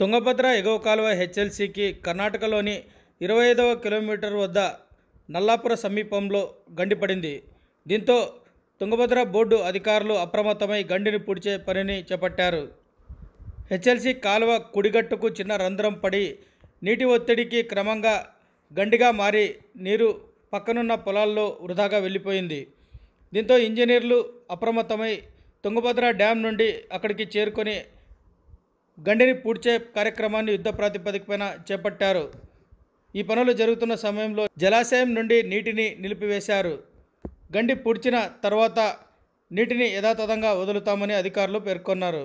తుంగభద్ర ఎగువ కాలువ హెచ్ఎల్సికి కర్ణాటకలోని ఇరవై ఐదవ కిలోమీటర్ వద్ద నల్లాపుర సమీపంలో గండి పడింది దీంతో తుంగభద్ర బోర్డు అధికారులు అప్రమత్తమై గండిని పూడ్చే పనిని చేపట్టారు హెచ్ఎల్సి కాలువ కుడిగట్టుకు చిన్న రంధ్రం పడి నీటి ఒత్తిడికి క్రమంగా గండిగా మారి నీరు పక్కనున్న పొలాల్లో వృధాగా వెళ్ళిపోయింది దీంతో ఇంజనీర్లు అప్రమత్తమై తుంగభద్ర డ్యాం నుండి అక్కడికి చేరుకొని గండిని పూడ్చే కార్యక్రమాన్ని యుద్ధ ప్రాతిపదికపైన చేపట్టారు ఈ పనులు జరుగుతున్న సమయంలో జలాశయం నుండి నీటిని నిలిపివేశారు గండి పూడ్చిన తర్వాత నీటిని యథాతథంగా వదులుతామని అధికారులు పేర్కొన్నారు